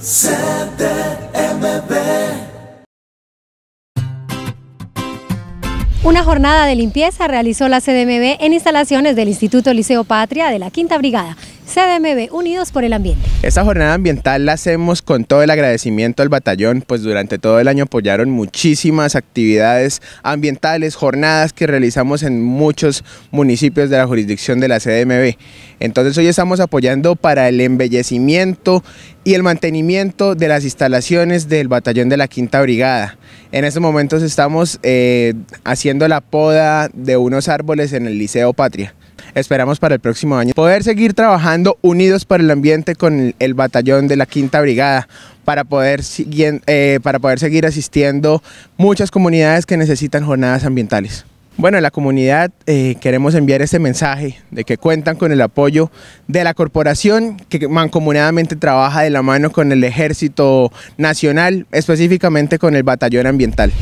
CDMB. Una jornada de limpieza realizó la CDMB en instalaciones del Instituto Liceo Patria de la Quinta Brigada. CDMB, Unidos por el Ambiente. Esta jornada ambiental la hacemos con todo el agradecimiento al batallón, pues durante todo el año apoyaron muchísimas actividades ambientales, jornadas que realizamos en muchos municipios de la jurisdicción de la CDMB. Entonces hoy estamos apoyando para el embellecimiento y el mantenimiento de las instalaciones del batallón de la Quinta Brigada. En estos momentos estamos eh, haciendo la poda de unos árboles en el Liceo Patria. Esperamos para el próximo año poder seguir trabajando unidos para el ambiente con el, batallón de la Quinta Brigada para poder, eh, para poder seguir asistiendo muchas comunidades que necesitan jornadas ambientales. Bueno, la comunidad eh, queremos enviar este mensaje de que cuentan con el apoyo de la corporación que mancomunadamente trabaja de la mano con el Ejército Nacional, específicamente con el Batallón Ambiental.